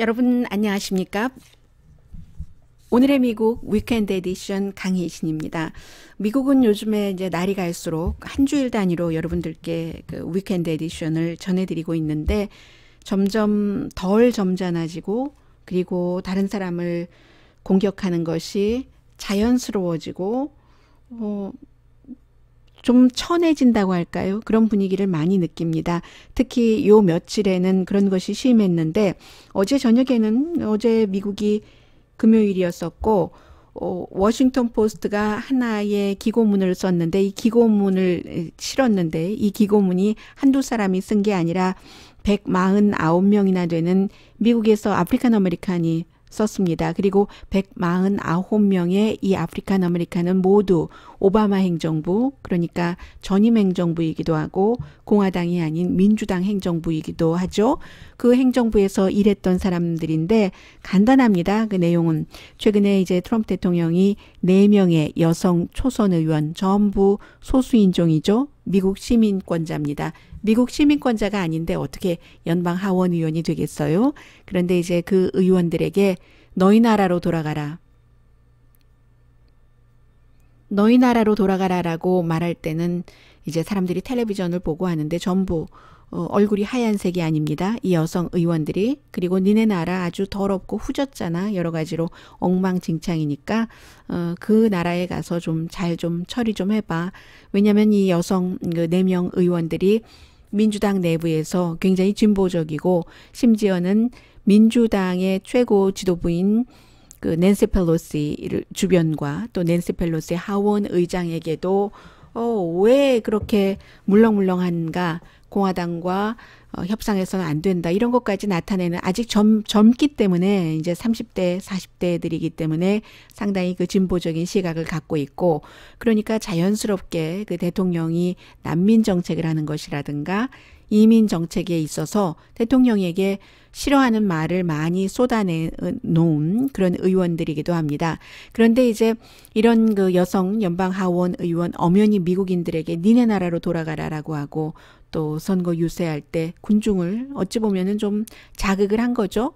여러분 안녕하십니까? 오늘의 미국 위켄드 에디션 강희신입니다. 미국은 요즘에 이제 날이 갈수록 한 주일 단위로 여러분들께 그 위켄드 에디션을 전해드리고 있는데 점점 덜 점잖아지고 그리고 다른 사람을 공격하는 것이 자연스러워지고 어, 좀 천해진다고 할까요? 그런 분위기를 많이 느낍니다. 특히 요 며칠에는 그런 것이 심했는데 어제 저녁에는 어제 미국이 금요일이었었고 어, 워싱턴 포스트가 하나의 기고문을 썼는데 이 기고문을 실었는데 이 기고문이 한두 사람이 쓴 게 아니라 149명이나 되는 미국에서 아프리카 아메리칸이 썼습니다. 그리고 149명의 이 아프리칸 아메리칸은 모두 오바마 행정부, 그러니까 전임 행정부이기도 하고 공화당이 아닌 민주당 행정부이기도 하죠. 그 행정부에서 일했던 사람들인데 간단합니다. 그 내용은 최근에 이제 트럼프 대통령이 4명의 여성 초선 의원 전부 소수인종이죠. 미국 시민권자입니다. 미국 시민권자가 아닌데 어떻게 연방 하원 의원이 되겠어요? 그런데 이제 그 의원들에게 너희 나라로 돌아가라. 너희 나라로 돌아가라라고 말할 때는 이제 사람들이 텔레비전을 보고 하는데 전부 어, 얼굴이 하얀색이 아닙니다. 이 여성 의원들이 그리고 니네 나라 아주 더럽고 후졌잖아 여러 가지로 엉망진창이니까 어, 그 나라에 가서 좀 잘좀 좀 처리 좀 해봐. 왜냐면이 여성 그 4명 의원들이 민주당 내부에서 굉장히 진보적이고 심지어는 민주당의 최고 지도부인 그 낸시 펠로시 주변과 또 낸시 펠로시 하원 의장에게도 어, 왜 그렇게 물렁물렁한가 공화당과 어, 협상해서는 안 된다 이런 것까지 나타내는 아직 젊, 젊기 때문에 이제 30대 40대들이기 때문에 상당히 그 진보적인 시각을 갖고 있고 그러니까 자연스럽게 그 대통령이 난민 정책을 하는 것이라든가 이민 정책에 있어서 대통령에게 싫어하는 말을 많이 쏟아내 놓은 그런 의원들이기도 합니다. 그런데 이제 이런 그 여성 연방 하원 의원 엄연히 미국인들에게 니네 나라로 돌아가라라고 하고 또 선거 유세할 때 군중을 어찌 보면은 좀 자극을 한 거죠.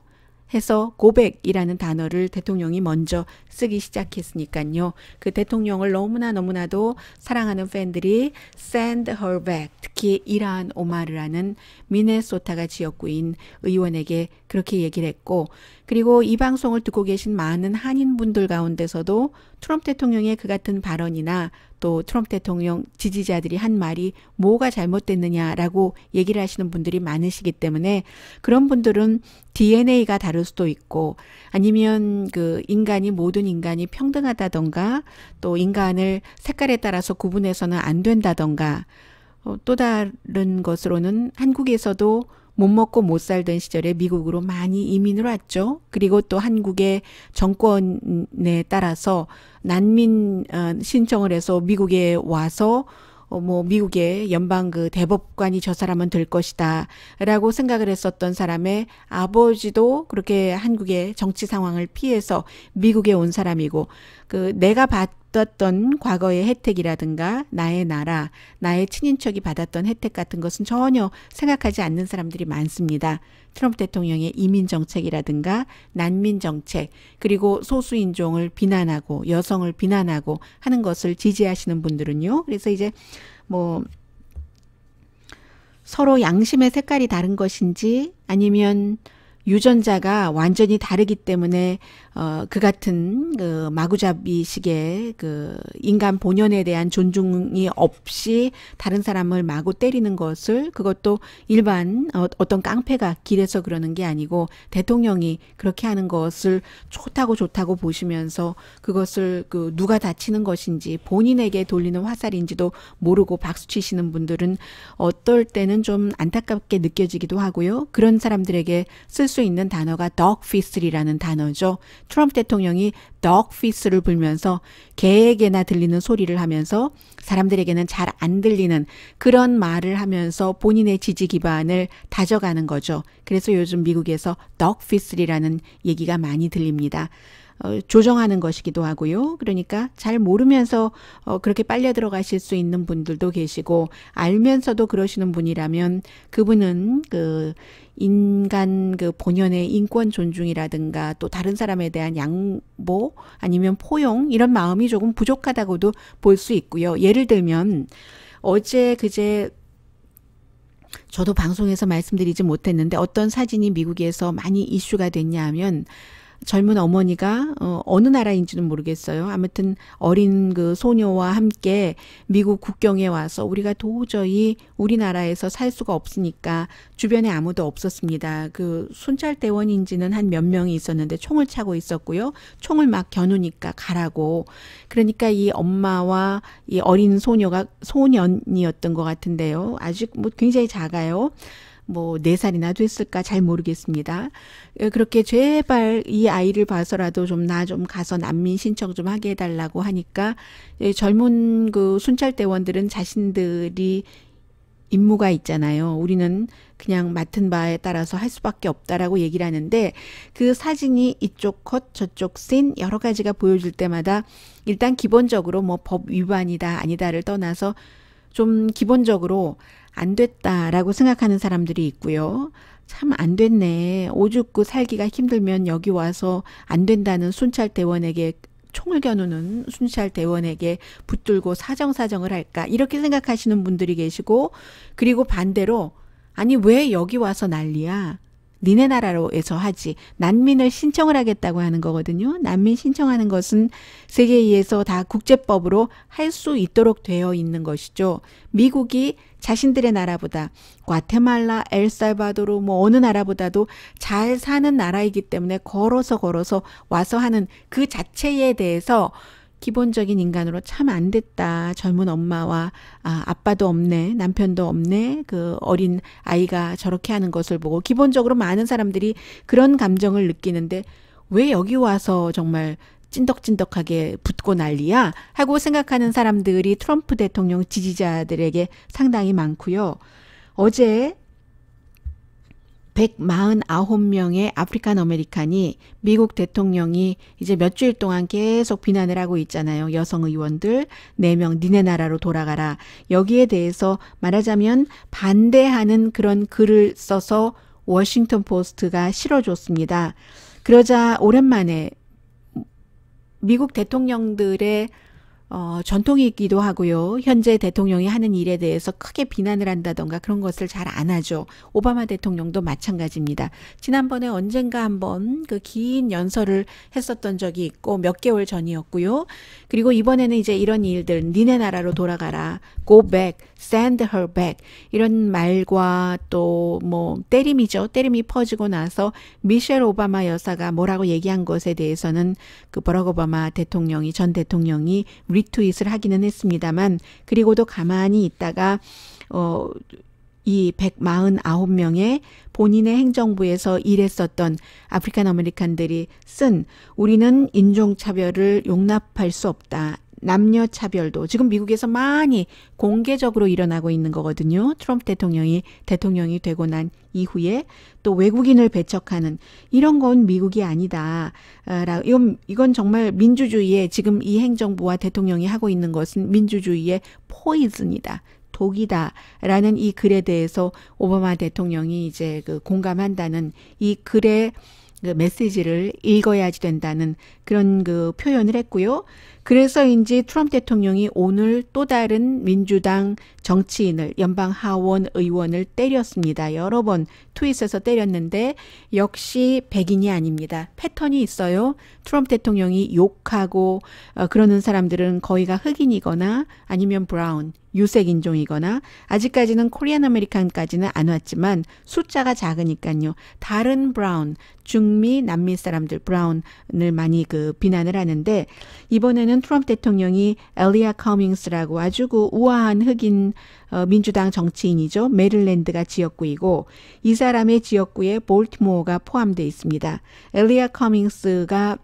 해서 고백이라는 단어를 대통령이 먼저 쓰기 시작했으니까요. 그 대통령을 너무나 너무나도 사랑하는 팬들이 send her back 특히 이란 오마르라는 미네소타가 지역구인 의원에게 그렇게 얘기를 했고 그리고 이 방송을 듣고 계신 많은 한인분들 가운데서도 트럼프 대통령의 그 같은 발언이나 또 트럼프 대통령 지지자들이 한 말이 뭐가 잘못됐느냐라고 얘기를 하시는 분들이 많으시기 때문에 그런 분들은 DNA가 다를 수도 있고 아니면 그 인간이 모든 인간이 평등하다던가 또 인간을 색깔에 따라서 구분해서는 안 된다던가 어, 또 다른 것으로는 한국에서도 못 먹고 못 살던 시절에 미국으로 많이 이민을 왔죠. 그리고 또 한국의 정권에 따라서 난민 어, 신청을 해서 미국에 와서 어, 뭐 미국의 연방 그 대법관이 저 사람은 될 것이다라고 생각을 했었던 사람의 아버지도 그렇게 한국의 정치 상황을 피해서 미국에 온 사람이고 그 내가 받았던 과거의 혜택이라든가 나의 나라, 나의 친인척이 받았던 혜택 같은 것은 전혀 생각하지 않는 사람들이 많습니다. 트럼프 대통령의 이민 정책이라든가 난민 정책, 그리고 소수 인종을 비난하고 여성을 비난하고 하는 것을 지지하시는 분들은요. 그래서 이제 뭐 서로 양심의 색깔이 다른 것인지 아니면 유전자가 완전히 다르기 때문에 어, 그 같은 그 마구잡이식의 그 인간 본연에 대한 존중이 없이 다른 사람을 마구 때리는 것을 그것도 일반 어, 어떤 깡패가 길에서 그러는 게 아니고 대통령이 그렇게 하는 것을 좋다고 좋다고 보시면서 그것을 그 누가 다치는 것인지 본인에게 돌리는 화살인지도 모르고 박수 치시는 분들은 어떨 때는 좀 안타깝게 느껴지기도 하고요. 그런 사람들에게 쓸수 있는 단어가 dog w i s t 이라는 단어죠. 트럼프 대통령이 dog w i s t l 불면서 개에게나 들리는 소리를 하면서 사람들에게는 잘 안 들리는 그런 말을 하면서 본인의 지지 기반을 다져가는 거죠. 그래서 요즘 미국에서 dog w i s t 이라는 얘기가 많이 들립니다. 어, 조정하는 것이기도 하고요. 그러니까 잘 모르면서 어, 그렇게 빨려 들어가실 수 있는 분들도 계시고 알면서도 그러시는 분이라면 그분은 그 인간 그 본연의 인권 존중이라든가 또 다른 사람에 대한 양보 아니면 포용 이런 마음이 조금 부족하다고도 볼 수 있고요. 예를 들면 어제 그제 저도 방송에서 말씀드리지 못했는데 어떤 사진이 미국에서 많이 이슈가 됐냐 하면 젊은 어머니가 어, 어느 나라인지는 모르겠어요. 아무튼 어린 그 소녀와 함께 미국 국경에 와서 우리가 도저히 우리나라에서 살 수가 없으니까 주변에 아무도 없었습니다. 그 순찰대원인지는 한 몇 명이 있었는데 총을 차고 있었고요. 총을 막 겨누니까 가라고. 그러니까 이 엄마와 이 어린 소녀가 소년이었던 것 같은데요. 아직 뭐 굉장히 작아요. 뭐 4살이나 됐을까 잘 모르겠습니다. 예, 그렇게 제발 이 아이를 봐서라도 좀 나좀 좀 가서 난민 신청 좀 하게 해달라고 하니까 예, 젊은 그 순찰대원들은 자신들이 임무가 있잖아요. 우리는 그냥 맡은 바에 따라서 할 수밖에 없다라고 얘기를 하는데 그 사진이 이쪽 컷, 저쪽 씬 여러 가지가 보여질 때마다 일단 기본적으로 뭐 법 위반이다 아니다를 떠나서 좀 기본적으로 안 됐다라고 생각하는 사람들이 있고요. 참 안 됐네. 오죽고 살기가 힘들면 여기 와서 안 된다는 순찰 대원에게 총을 겨누는 순찰 대원에게 붙들고 사정사정을 할까 이렇게 생각하시는 분들이 계시고 그리고 반대로 아니 왜 여기 와서 난리야? 니네 나라로에서 하지 난민을 신청을 하겠다고 하는 거거든요. 난민 신청하는 것은 세계에 의해서 다 국제법으로 할 수 있도록 되어 있는 것이죠. 미국이 자신들의 나라보다 과테말라, 엘살바도르 뭐 어느 나라보다도 잘 사는 나라이기 때문에 걸어서 걸어서 와서 하는 그 자체에 대해서 기본적인 인간으로 참 안 됐다. 젊은 엄마와 아, 아빠도 없네, 남편도 없네, 그 어린 아이가 저렇게 하는 것을 보고 기본적으로 많은 사람들이 그런 감정을 느끼는데 왜 여기 와서 정말 찐덕찐덕하게 붙고 난리야? 하고 생각하는 사람들이 트럼프 대통령 지지자들에게 상당히 많고요. 어제 149명의 아프리칸 아메리칸이 미국 대통령이 이제 몇 주일 동안 계속 비난을 하고 있잖아요. 여성 의원들 4명 니네 나라로 돌아가라. 여기에 대해서 말하자면 반대하는 그런 글을 써서 워싱턴 포스트가 실어줬습니다. 그러자 오랜만에 미국 대통령들의 어, 전통이기도 있 하고요. 현재 대통령이 하는 일에 대해서 크게 비난을 한다던가 그런 것을 잘 안 하죠. 오바마 대통령도 마찬가지입니다. 지난번에 언젠가 한번 그 긴 연설을 했었던 적이 있고 몇 개월 전이었고요. 그리고 이번에는 이제 이런 일들 니네 나라로 돌아가라. go back, send her back 이런 말과 또 뭐 때림이죠. 때림이 퍼지고 나서 미셸 오바마 여사가 뭐라고 얘기한 것에 대해서는 그 버락 오바마 대통령이 전 대통령이 리 리트윗을 하기는 했습니다만 그리고도 가만히 있다가 어, 이 149명의 본인의 행정부에서 일했었던 아프리칸 아메리칸들이 쓴 우리는 인종차별을 용납할 수 없다. 남녀 차별도 지금 미국에서 많이 공개적으로 일어나고 있는 거거든요. 트럼프 대통령이 대통령이 되고 난 이후에 또 외국인을 배척하는 이런 건 미국이 아니다. 아, 이건 이건 정말 민주주의에 지금 이 행정부와 대통령이 하고 있는 것은 민주주의의 포이즌이다. 독이다라는 이 글에 대해서 오바마 대통령이 이제 그 공감한다는 이 글의 그 메시지를 읽어야지 된다는 그런 그 표현을 했고요. 그래서인지 트럼프 대통령이 오늘 또 다른 민주당 정치인을 연방 하원 의원을 때렸습니다. 여러 번 트윗에서 때렸는데 역시 백인이 아닙니다. 패턴이 있어요. 트럼프 대통령이 욕하고 어, 그러는 사람들은 거의가 흑인이거나 아니면 브라운 유색 인종이거나 아직까지는 코리안 아메리칸까지는 안 왔지만 숫자가 작으니까요. 다른 브라운 중미 남미 사람들 브라운을 많이 그그 비난을 하는데 이번에는 트럼프 대통령이 엘리아 커밍스라고 아주 그 우아한 흑인 어, 민주당 정치인이죠. 메릴랜드가 지역구이고 이 사람의 지역구에 볼티모어가 포함돼 있습니다. 엘리아 커밍스가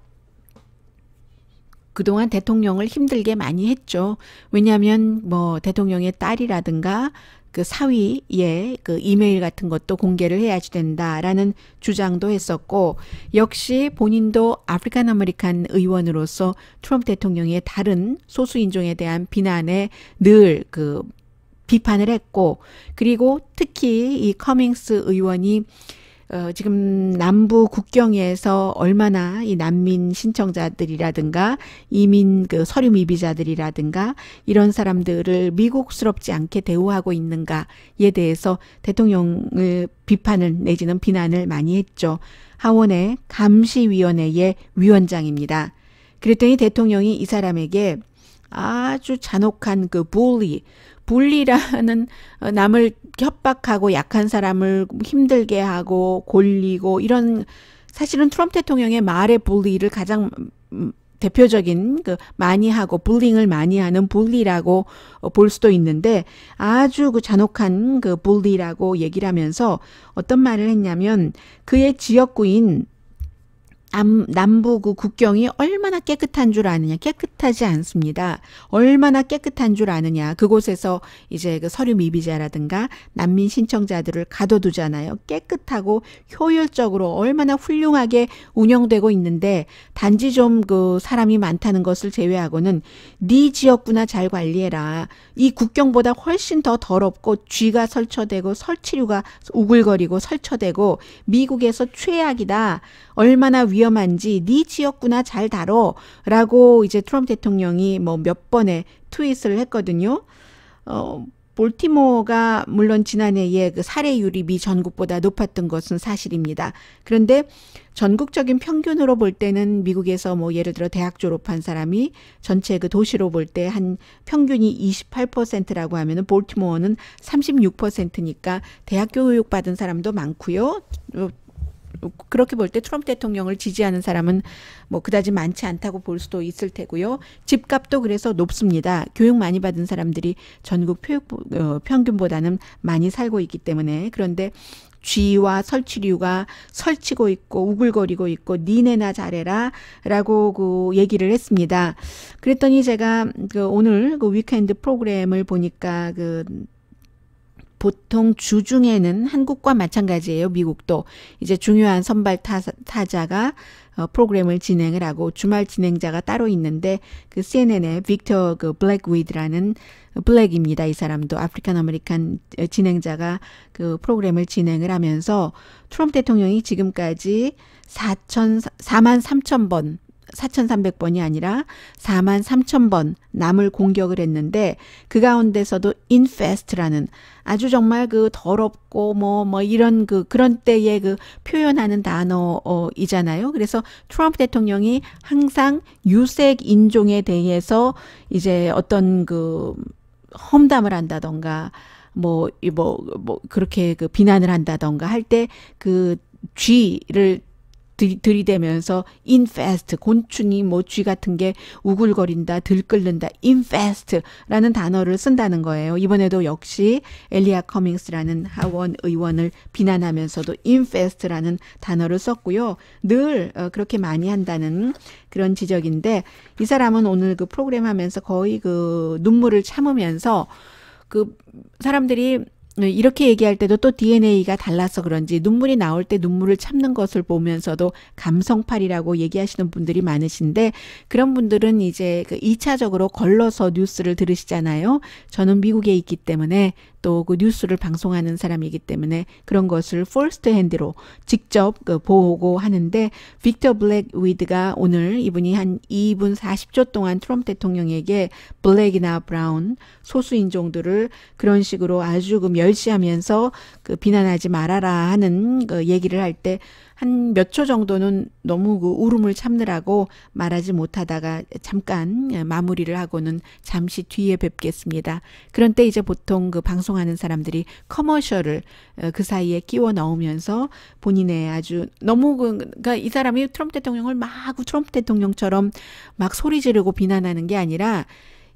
그동안 대통령을 힘들게 많이 했죠. 왜냐하면 뭐 대통령의 딸이라든가 그 사위의 그 이메일 같은 것도 공개를 해야지 된다라는 주장도 했었고 역시 본인도 아프리칸 아메리칸 의원으로서 트럼프 대통령의 다른 소수 인종에 대한 비난에 늘 그 비판을 했고 그리고 특히 이 커밍스 의원이 어, 지금 남부 국경에서 얼마나 이 난민 신청자들이라든가 이민 그 서류 미비자들이라든가 이런 사람들을 미국스럽지 않게 대우하고 있는가에 대해서 대통령을 비판을 내지는 비난을 많이 했죠. 하원의 감시위원회의 위원장입니다. 그랬더니 대통령이 이 사람에게 아주 잔혹한 그 bully, 분리라는 어, 남을 협박하고 약한 사람을 힘들게 하고 골리고 이런 사실은 트럼프 대통령의 말의 분리를 가장 음, 음, 대표적인 그 많이 하고 불링을 많이 하는 불리라고 어, 볼 수도 있는데 아주 그 잔혹한 그 불리라고 얘기를 하면서 어떤 말을 했냐면 그의 지역구인 남, 남부 그 국경이 얼마나 깨끗한 줄 아느냐? 깨끗하지 않습니다. 얼마나 깨끗한 줄 아느냐? 그곳에서 이제 그 서류 미비자라든가 난민 신청자들을 가둬두잖아요. 깨끗하고 효율적으로 얼마나 훌륭하게 운영되고 있는데 단지 좀 그 사람이 많다는 것을 제외하고는 네 지역구나 잘 관리해라. 이 국경보다 훨씬 더 더럽고 쥐가 설쳐되고 설치류가 우글거리고 설쳐되고 미국에서 최악이다. 얼마나 위 위험한지 네 지역구나 잘 다뤄라고 이제 트럼프 대통령이 뭐 몇 번의 트윗을 했거든요. 어, 볼티모어가 물론 지난해에 그 살해율이 미 전국보다 높았던 것은 사실입니다. 그런데 전국적인 평균으로 볼 때는 미국에서 뭐 예를 들어 대학 졸업한 사람이 전체 그 도시로 볼 때 한 평균이 28%라고 하면은 볼티모어는 36%니까 대학 교육 받은 사람도 많고요. 어, 그렇게 볼 때 트럼프 대통령을 지지하는 사람은 뭐 그다지 많지 않다고 볼 수도 있을 테고요. 집값도 그래서 높습니다. 교육 많이 받은 사람들이 전국 표육, 어, 평균보다는 많이 살고 있기 때문에 그런데 쥐와 설치류가 설치고 있고 우글거리고 있고 니네나 잘해라 라고 그 얘기를 했습니다. 그랬더니 제가 그 오늘 그 위켄드 프로그램을 보니까 그 보통 주중에는 한국과 마찬가지예요. 미국도 이제 중요한 선발 타자가 어, 프로그램을 진행을 하고 주말 진행자가 따로 있는데 그 CNN의 빅터 그 블랙위드라는 블랙입니다. 이 사람도 아프리칸 아메리칸 어, 진행자가 그 프로그램을 진행을 하면서 트럼프 대통령이 지금까지 4천 4만 3천 번 4,300번이 아니라 4만 3,000번 남을 공격을 했는데 그 가운데서도 infest라는 아주 정말 그 더럽고 뭐뭐 뭐 이런 그 그런 때에 그 표현하는 단어이잖아요. 그래서 트럼프 대통령이 항상 유색 인종에 대해서 이제 어떤 그 험담을 한다던가 뭐, 뭐, 뭐, 그렇게 그 비난을 한다던가 할 때그 G를 들이대면서 infest 곤충이 뭐쥐 같은 게 우글거린다 들끓는다 infest라는 단어를 쓴다는 거예요. 이번에도 역시 엘리아 커밍스라는 하원 의원을 비난하면서도 infest라는 단어를 썼고요. 늘 어, 그렇게 많이 한다는 그런 지적인데 이 사람은 오늘 그 프로그램 하면서 거의 그 눈물을 참으면서 그 사람들이 네, 이렇게 얘기할 때도 또 DNA가 달라서 그런지 눈물이 나올 때 눈물을 참는 것을 보면서도 감성팔이라고 얘기하시는 분들이 많으신데 그런 분들은 이제 그 2차적으로 걸러서 뉴스를 들으시잖아요. 저는 미국에 있기 때문에 또그 뉴스를 방송하는 사람이기 때문에 그런 것을 퍼스트 핸드로 직접 그 보고 하는데 빅터 블랙 위드가 오늘 이분이 한 2분 40초 동안 트럼프 대통령에게 블랙이나 브라운 소수 인종들을 그런 식으로 아주 그 멸시하면서 그 비난하지 말아라 하는 그 얘기를 할때 한몇초 정도는 너무 그 울음을 참느라고 말하지 못하다가 잠깐 마무리를 하고는 잠시 뒤에 뵙겠습니다. 그런때 이제 보통 그 방송하는 사람들이 커머셜을 어, 그 사이에 끼워 넣으면서 본인의 아주 너무 그, 그니까이 사람이 트럼프 대통령을 막 트럼프 대통령처럼 막 소리 지르고 비난하는 게 아니라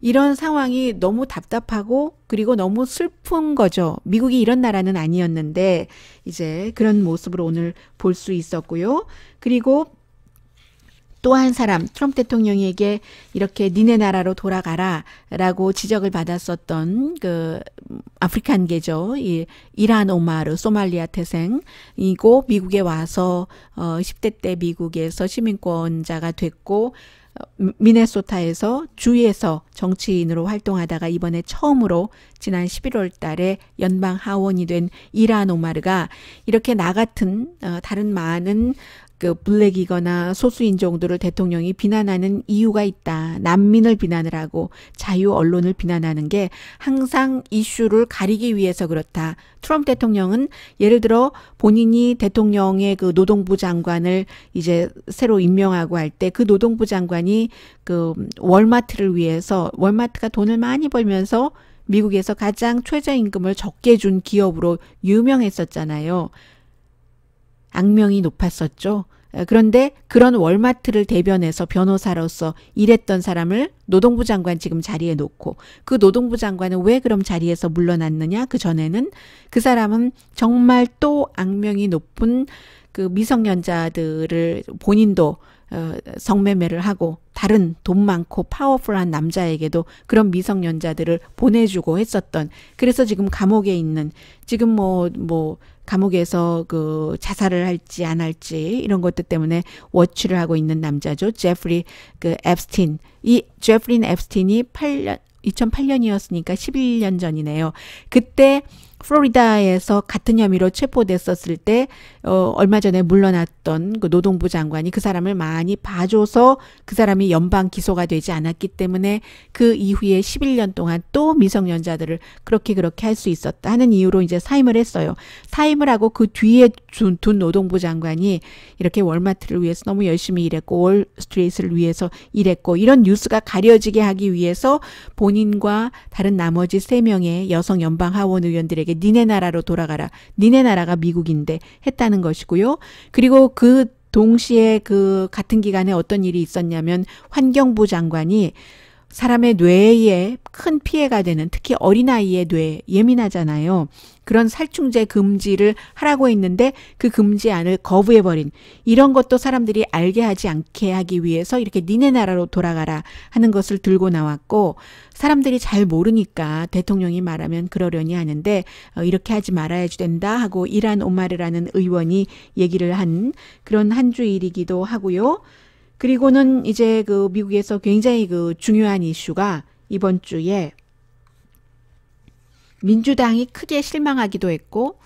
이런 상황이 너무 답답하고 그리고 너무 슬픈 거죠. 미국이 이런 나라는 아니었는데 이제 그런 모습을 오늘 볼 수 있었고요. 그리고 또 한 사람 트럼프 대통령에게 이렇게 니네 나라로 돌아가라라고 지적을 받았었던 그 아프리칸계죠. 이 이란 오마르 소말리아 태생이고 미국에 와서 어 10대 때 미국에서 시민권자가 됐고 미네소타에서 주에서 정치인으로 활동하다가 이번에 처음으로 지난 11월 달에 연방 하원이 된 이란 오마르가 이렇게 나 같은 어, 다른 많은 그 블랙이거나 소수인종들을 대통령이 비난하는 이유가 있다. 난민을 비난을 하고 자유 언론을 비난하는 게 항상 이슈를 가리기 위해서 그렇다. 트럼프 대통령은 예를 들어 본인이 대통령의 그 노동부 장관을 이제 새로 임명하고 할 때 그 노동부 장관이 그 월마트를 위해서 월마트가 돈을 많이 벌면서 미국에서 가장 최저임금을 적게 준 기업으로 유명했었잖아요. 악명이 높았었죠. 그런데 그런 월마트를 대변해서 변호사로서 일했던 사람을 노동부 장관 지금 자리에 놓고 그 노동부 장관은 왜 그럼 자리에서 물러났느냐? 그 전에는 그 사람은 정말 또 악명이 높은 그 미성년자들을 본인도 어, 성매매를 하고 다른 돈 많고 파워풀한 남자에게도 그런 미성년자들을 보내주고 했었던 그래서 지금 감옥에 있는 지금 뭐뭐 뭐, 뭐 감옥에서 그 자살을 할지 안 할지 이런 것들 때문에 워치를 하고 있는 남자죠. 제프리 그 앱스틴. 이 제프린 앱스틴이 8년 2008년이었으니까 11년 전이네요. 그때 플로리다에서 같은 혐의로 체포됐었을 때 어, 얼마 전에 물러났던 그 노동부 장관이 그 사람을 많이 봐줘서 그 사람이 연방 기소가 되지 않았기 때문에 그 이후에 11년 동안 또 미성년자들을 그렇게 그렇게 할 수 있었다 하는 이유로 이제 사임을 했어요. 사임을 하고 그 뒤에 둔, 둔 노동부 장관이 이렇게 월마트를 위해서 너무 열심히 일했고 월스트리트를 위해서 일했고 이런 뉴스가 가려지게 하기 위해서 본인과 다른 나머지 세명의 여성 연방 하원 의원들에게 자에게 니네 나라로 돌아가라. 니네 나라가 미국인데 했다는 것이고요. 그리고 그 동시에 그 같은 기간에 어떤 일이 있었냐면 환경부 장관이 사람의 뇌에 큰 피해가 되는 특히 어린아이의 뇌 예민하잖아요. 그런 살충제 금지를 하라고 했는데 그 금지 안을 거부해버린 이런 것도 사람들이 알게 하지 않게 하기 위해서 이렇게 니네 나라로 돌아가라 하는 것을 들고 나왔고 사람들이 잘 모르니까 대통령이 말하면 그러려니 하는데 어, 이렇게 하지 말아야지 된다 하고 이란 오마르라는 의원이 얘기를 한 그런 한 주일이기도 하고요. 그리고는 이제 그 미국에서 굉장히 그 중요한 이슈가 이번 주에 민주당이 크게 실망하기도 했고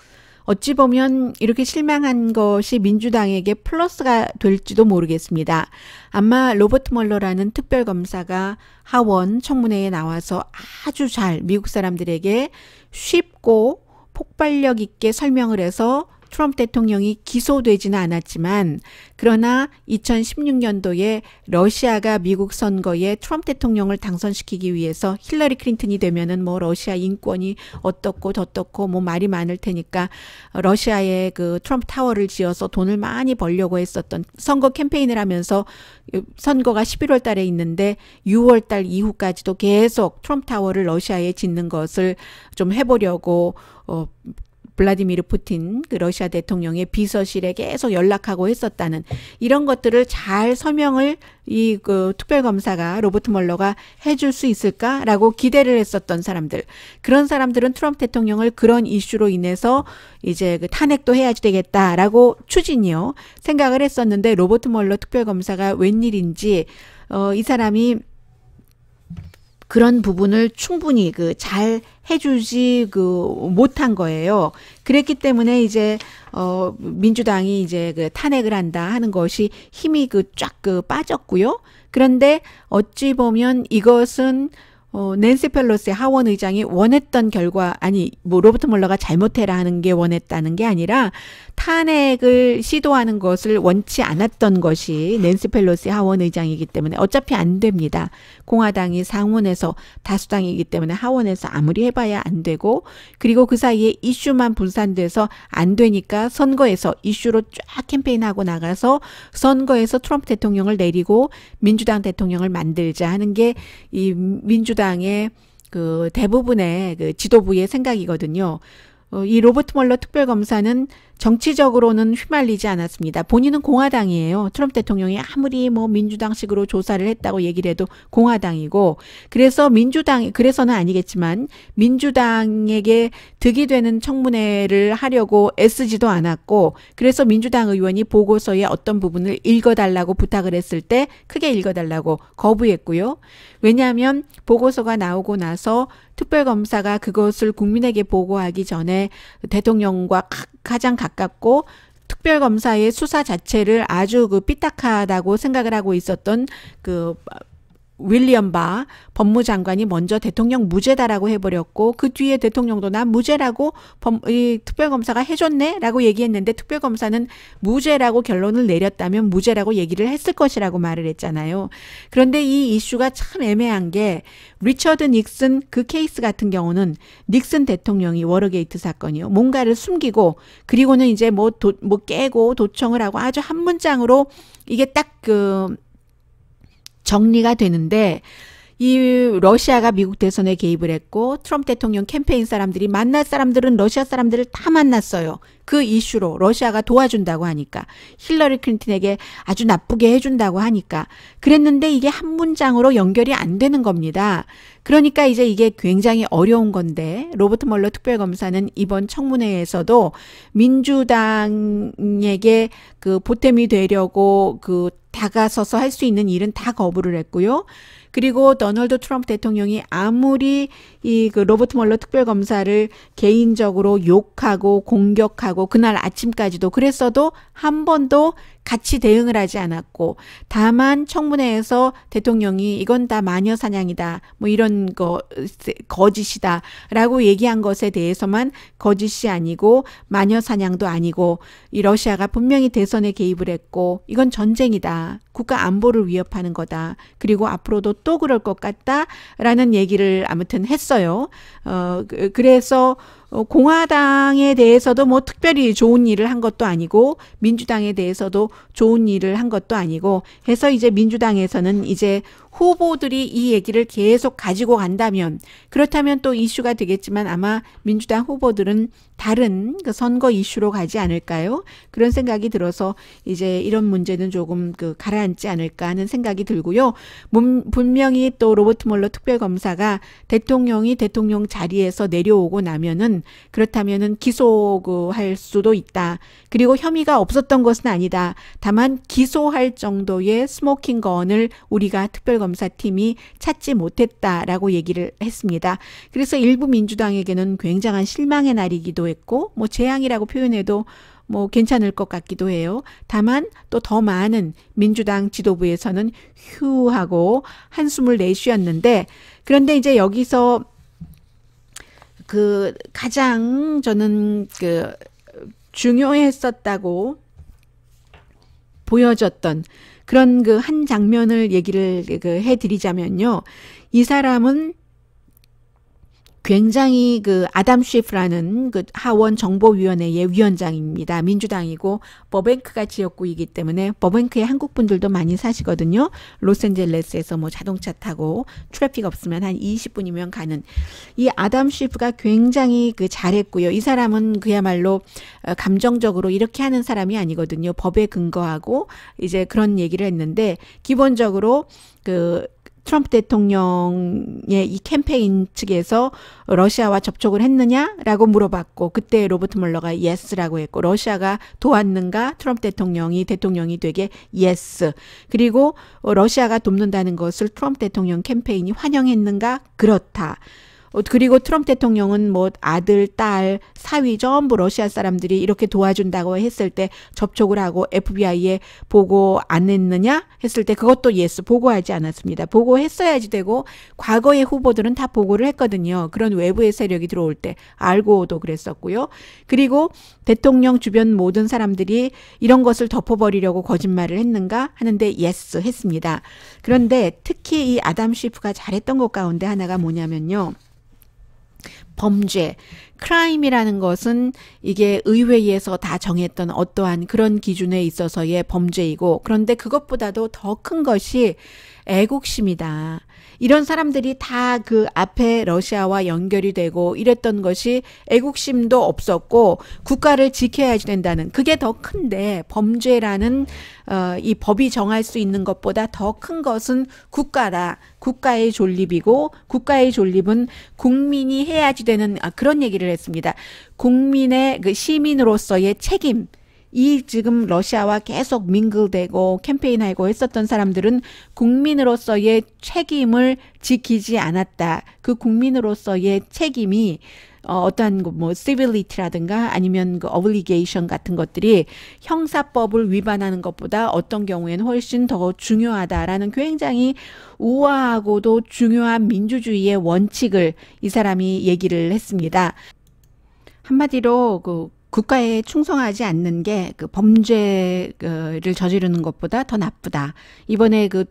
어찌 보면 이렇게 실망한 것이 민주당에게 플러스가 될지도 모르겠습니다. 아마 로버트 멀러라는 특별검사가 하원 청문회에 나와서 아주 잘 미국 사람들에게 쉽고 폭발력 있게 설명을 해서 트럼프 대통령이 기소되지는 않았지만 그러나 2016년도에 러시아가 미국 선거에 트럼프 대통령을 당선시키기 위해서 힐러리 클린턴이 되면은 뭐 러시아 인권이 어떻고 저떻고 뭐 말이 많을 테니까 러시아에 그 트럼프 타워를 지어서 돈을 많이 벌려고 했었던 선거 캠페인을 하면서 선거가 11월 달에 있는데 6월 달 이후까지도 계속 트럼프 타워를 러시아에 짓는 것을 좀 해보려고 어, 블라디미르 푸틴 그 러시아 대통령의 비서실에 계속 연락하고 했었다는 이런 것들을 잘 서명을 이 그 특별검사가 로버트 멀러가 해줄 수 있을까라고 기대를 했었던 사람들 그런 사람들은 트럼프 대통령을 그런 이슈로 인해서 이제 그 탄핵도 해야지 되겠다라고 추진이요 생각을 했었는데 로버트 멀러 특별검사가 웬일인지 어이 사람이 그런 부분을 충분히 그 잘 해주지 그 못한 거예요. 그랬기 때문에 이제 어 민주당이 이제 그 탄핵을 한다 하는 것이 힘이 그 쫙그 그 빠졌고요. 그런데 어찌 보면 이것은 어, 낸시 펠로스의 하원 의장이 원했던 결과 아니 뭐 로버트 몰러가 잘못해라 하는 게 원했다는 게 아니라 탄핵을 시도하는 것을 원치 않았던 것이 낸시 펠로스의 하원 의장이기 때문에 어차피 안 됩니다. 공화당이 상원에서 다수당이기 때문에 하원에서 아무리 해봐야 안 되고 그리고 그 사이에 이슈만 분산돼서 안 되니까 선거에서 이슈로 쫙 캠페인하고 나가서 선거에서 트럼프 대통령을 내리고 민주당 대통령을 만들자 하는 게 이 민주 민주당의 그 대부분의 그 지도부의 생각이거든요. 어, 이 로버트 멀러 특별검사는 정치적으로는 휘말리지 않았습니다. 본인은 공화당이에요. 트럼프 대통령이 아무리 뭐 민주당식으로 조사를 했다고 얘기를 해도 공화당이고 그래서 민주당 이 그래서는 아니겠지만 민주당에게 득이 되는 청문회를 하려고 애쓰지도 않았고 그래서 민주당 의원이 보고서의 어떤 부분을 읽어달라고 부탁을 했을 때 크게 읽어달라고 거부했고요. 왜냐하면 보고서가 나오고 나서 특별검사가 그것을 국민에게 보고하기 전에 대통령과 가장 가깝고 특별검사의 수사 자체를 아주 그 삐딱하다고 생각을 하고 있었던 그 윌리엄 바 법무장관이 먼저 대통령 무죄다라고 해버렸고 그 뒤에 대통령도 나 무죄라고 범, 이 특별검사가 해줬네라고 얘기했는데 특별검사는 무죄라고 결론을 내렸다면 무죄라고 얘기를 했을 것이라고 말을 했잖아요. 그런데 이 이슈가 참 애매한 게 리처드 닉슨 그 케이스 같은 경우는 닉슨 대통령이 워러게이트 사건이요 뭔가를 숨기고 그리고는 이제 뭐뭐 뭐 깨고 도청을 하고 아주 한 문장으로 이게 딱그 정리가 되는데 이 러시아가 미국 대선에 개입을 했고 트럼프 대통령 캠페인 사람들이 만날 사람들은 러시아 사람들을 다 만났어요. 그 이슈로 러시아가 도와준다고 하니까 힐러리 클린턴에게 아주 나쁘게 해준다고 하니까 그랬는데 이게 한 문장으로 연결이 안 되는 겁니다. 그러니까 이제 이게 굉장히 어려운 건데 로버트 멀러 특별검사는 이번 청문회에서도 민주당에게 그 보탬이 되려고 그 다가서서 할 수 있는 일은 다 거부를 했고요. 그리고 도널드 트럼프 대통령이 아무리 이 그 로버트 멀러 특별검사를 개인적으로 욕하고 공격하고 그날 아침까지도 그랬어도 한 번도 같이 대응을 하지 않았고 다만 청문회에서 대통령이 이건 다 마녀 사냥이다 뭐 이런 거 거짓이다라고 얘기한 것에 대해서만 거짓이 아니고 마녀 사냥도 아니고 이 러시아가 분명히 대선에 개입을 했고 이건 전쟁이다 국가 안보를 위협하는 거다 그리고 앞으로도 또 그럴 것 같다라는 얘기를 아무튼 했어요. 어, 그, 그래서 어, 공화당에 대해서도 뭐 특별히 좋은 일을 한 것도 아니고 민주당에 대해서도 좋은 일을 한 것도 아니고 해서 이제 민주당에서는 이제 후보들이 이 얘기를 계속 가지고 간다면 그렇다면 또 이슈가 되겠지만 아마 민주당 후보들은 다른 그 선거 이슈로 가지 않을까요? 그런 생각이 들어서 이제 이런 문제는 조금 그 가라앉지 않을까 하는 생각이 들고요. 분명히 또 로버트 몰러 특별검사가 대통령이 대통령 자리에서 내려오고 나면은 그렇다면은 기소할 수도 있다. 그리고 혐의가 없었던 것은 아니다. 다만 기소할 정도의 스모킹 건을 우리가 특별검 사 검사팀이 찾지 못했다라고 얘기를 했습니다. 그래서 일부 민주당에게는 굉장한 실망의 날이기도 했고 뭐 재앙이라고 표현해도 뭐 괜찮을 것 같기도 해요. 다만 또 더 많은 민주당 지도부에서는 휴 하고 한숨을 내쉬었는데 그런데 이제 여기서 그 가장 저는 그 중요했었다고 보여졌던 그런 그 한 장면을 얘기를 그 해드리자면요. 이 사람은 굉장히 그 아담 쉬프라는 그 하원 정보위원회의 위원장입니다. 민주당이고 버뱅크가 지역구이기 때문에 버뱅크에 한국 분들도 많이 사시거든요. 로스앤젤레스에서 뭐 자동차 타고 트래픽 없으면 한 20분이면 가는 이 아담 쉬프가 굉장히 그 잘했고요. 이 사람은 그야말로 어, 감정적으로 이렇게 하는 사람이 아니거든요. 법에 근거하고 이제 그런 얘기를 했는데 기본적으로 그 트럼프 대통령의 이 캠페인 측에서 러시아와 접촉을 했느냐라고 물어봤고 그때 로버트 몰러가 예스라고 했고 러시아가 도왔는가 트럼프 대통령이 대통령이 되게 예스 그리고 러시아가 돕는다는 것을 트럼프 대통령 캠페인이 환영했는가 그렇다. 어, 그리고 트럼프 대통령은 뭐 아들, 딸, 사위 전부 러시아 사람들이 이렇게 도와준다고 했을 때 접촉을 하고 FBI에 보고 안 했느냐 했을 때 그것도 예스 보고하지 않았습니다. 보고했어야지 되고 과거의 후보들은 다 보고를 했거든요. 그런 외부의 세력이 들어올 때 알고도 그랬었고요. 그리고 대통령 주변 모든 사람들이 이런 것을 덮어버리려고 거짓말을 했는가 하는데 예스 했습니다. 그런데 특히 이 아담 쉬프가 잘했던 것 가운데 하나가 뭐냐면요. 범죄, 크라임이라는 것은 이게 의회에서 다 정했던 어떠한 그런 기준에 있어서의 범죄이고 그런데 그것보다도 더 큰 것이 애국심이다. 이런 사람들이 다 그 앞에 러시아와 연결이 되고 이랬던 것이 애국심도 없었고 국가를 지켜야 지 된다는 그게 더 큰데 범죄라는 어, 이 법이 정할 수 있는 것보다 더 큰 것은 국가다 국가의 존립이고 국가의 존립은 국민이 해야지 되는 아, 그런 얘기를 했습니다. 국민의 그 시민으로서의 책임 이 지금 러시아와 계속 밍글되고 캠페인하고 했었던 사람들은 국민으로서의 책임을 지키지 않았다. 그 국민으로서의 책임이 어, 어떠한 그 뭐 c i v i l i t y 라든가 아니면 그 obligation 같은 것들이 형사법을 위반하는 것보다 어떤 경우에는 훨씬 더 중요하다라는 굉장히 우아하고도 중요한 민주주의의 원칙을 이 사람이 얘기를 했습니다. 한마디로 그 국가에 충성하지 않는 게 그 범죄를 저지르는 것보다 더 나쁘다. 이번에 그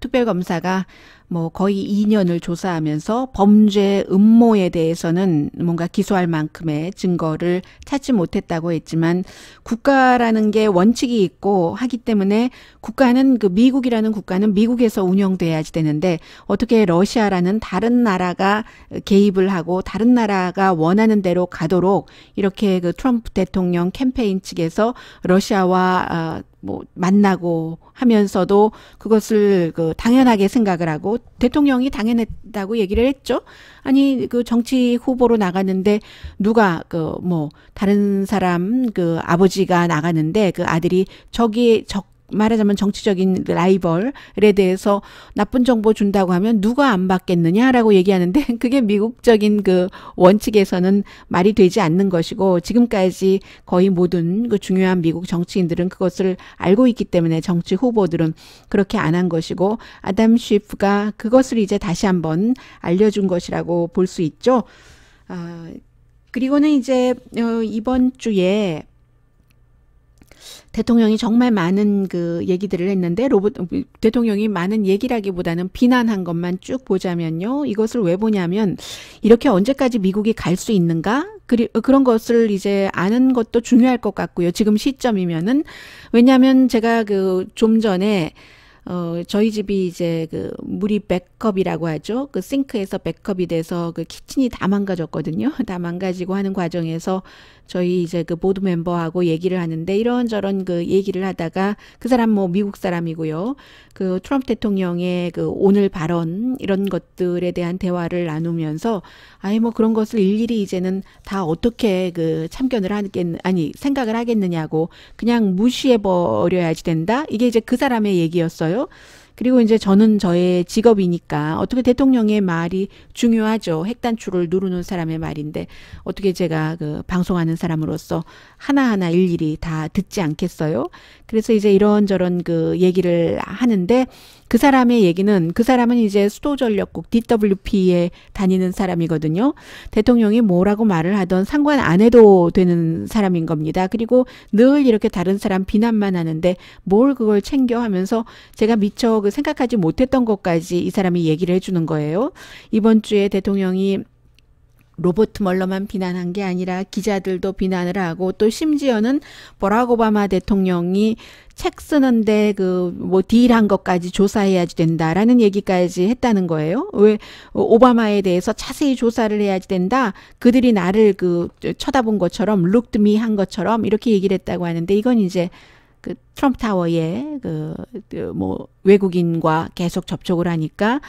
특별검사가 뭐 거의 2년을 조사하면서 범죄 음모에 대해서는 뭔가 기소할 만큼의 증거를 찾지 못했다고 했지만 국가라는 게 원칙이 있고 하기 때문에 국가는 그 미국이라는 국가는 미국에서 운영돼야지 되는데 어떻게 러시아라는 다른 나라가 개입을 하고 다른 나라가 원하는 대로 가도록 이렇게 그 트럼프 대통령 캠페인 측에서 러시아와 어, 뭐 만나고 하면서도 그것을 그 당연하게 생각을 하고 대통령이 당연했다고 얘기를 했죠. 아니 그 정치 후보로 나갔는데 누가 그 뭐 다른 사람 그 아버지가 나갔는데 그 아들이 저기 적 말하자면 정치적인 라이벌에 대해서 나쁜 정보 준다고 하면 누가 안 받겠느냐라고 얘기하는데 그게 미국적인 그 원칙에서는 말이 되지 않는 것이고 지금까지 거의 모든 그 중요한 미국 정치인들은 그것을 알고 있기 때문에 정치 후보들은 그렇게 안 한 것이고 아담 쉬프가 그것을 이제 다시 한번 알려준 것이라고 볼 수 있죠. 아, 그리고는 이제 어, 이번 주에 대통령이 정말 많은 그 얘기들을 했는데 로봇 대통령이 많은 얘기라기보다는 비난한 것만 쭉 보자면요. 이것을 왜 보냐면 이렇게 언제까지 미국이 갈 수 있는가? 그리, 그런 것을 이제 아는 것도 중요할 것 같고요. 지금 시점이면은 왜냐면 제가 그 좀 전에 어, 저희 집이 이제 그 물이 백컵이라고 하죠. 그 싱크에서 백컵이 돼서 그 키친이 다 망가졌거든요. 다 망가지고 하는 과정에서 저희 이제 그 보드 멤버하고 얘기를 하는데 이런저런 그 얘기를 하다가 그 사람 뭐 미국 사람이고요. 그 트럼프 대통령의 그 오늘 발언 이런 것들에 대한 대화를 나누면서 아예 뭐 그런 것을 일일이 이제는 다 어떻게 그 참견을 하겠 아니 생각을 하겠느냐고 그냥 무시해 버려야지 된다. 이게 이제 그 사람의 얘기였어요. 그리고 이제 저는 저의 직업이니까 어떻게 대통령의 말이 중요하죠. 핵단추를 누르는 사람의 말인데 어떻게 제가 그 방송하는 사람으로서 하나하나 일일이 다 듣지 않겠어요? 그래서 이제 이런저런 그 얘기를 하는데 그 사람의 얘기는 그 사람은 이제 수도전력국 DWP에 다니는 사람이거든요. 대통령이 뭐라고 말을 하던 상관 안 해도 되는 사람인 겁니다. 그리고 늘 이렇게 다른 사람 비난만 하는데 뭘 그걸 챙겨 하면서 제가 미처 전력을 그 생각하지 못했던 것까지 이 사람이 얘기를 해주는 거예요. 이번 주에 대통령이 로버트 멀러만 비난한 게 아니라 기자들도 비난을 하고 또 심지어는 버락 오바마 대통령이 책 쓰는데 그 뭐 딜한 것까지 조사해야지 된다라는 얘기까지 했다는 거예요. 왜 오바마에 대해서 자세히 조사를 해야지 된다. 그들이 나를 그 쳐다본 것처럼 룩드미 한 것처럼 이렇게 얘기를 했다고 하는데 이건 이제 그 트럼프 타워에 그뭐 그 외국인과 계속 접촉을 하니까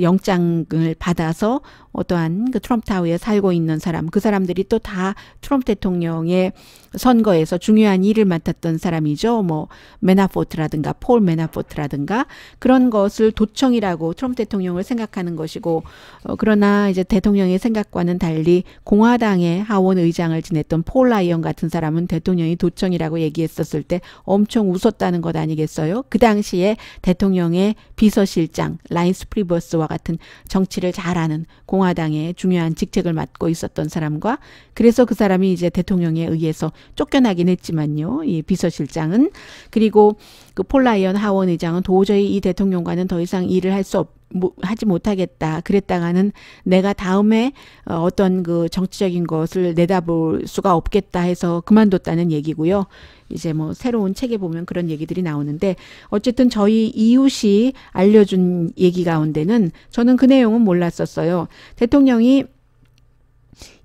영장을 받아서 어떠한 그 트럼프 타워에 살고 있는 사람 그 사람들이 또 다 트럼프 대통령의 선거에서 중요한 일을 맡았던 사람이죠. 뭐 메나포트라든가 폴 메나포트라든가 그런 것을 도청이라고 트럼프 대통령을 생각하는 것이고 어, 그러나 이제 대통령의 생각과는 달리 공화당의 하원 의장을 지냈던 폴 라이언 같은 사람은 대통령이 도청이라고 얘기했었을 때 엄청 웃었다는 것 아니겠어요? 그 당시에 대통령의 비서실장 라인스 프리버스와 같은 정치를 잘 아는 공화당의 중요한 직책을 맡고 있었던 사람과 그래서 그 사람이 이제 대통령에 의해서 쫓겨나긴 했지만요. 이 비서실장은 그리고 그 폴라이언 하원 의장은 도저히 이 대통령과는 더 이상 일을 할수없 뭐, 하지 못하겠다. 그랬다가는 내가 다음에 어, 어떤 그 정치적인 것을 내다볼 수가 없겠다 해서 그만뒀다는 얘기고요. 이제 뭐 새로운 책에 보면 그런 얘기들이 나오는데 어쨌든 저희 이웃이 알려준 얘기 가운데는 저는 그 내용은 몰랐었어요. 대통령이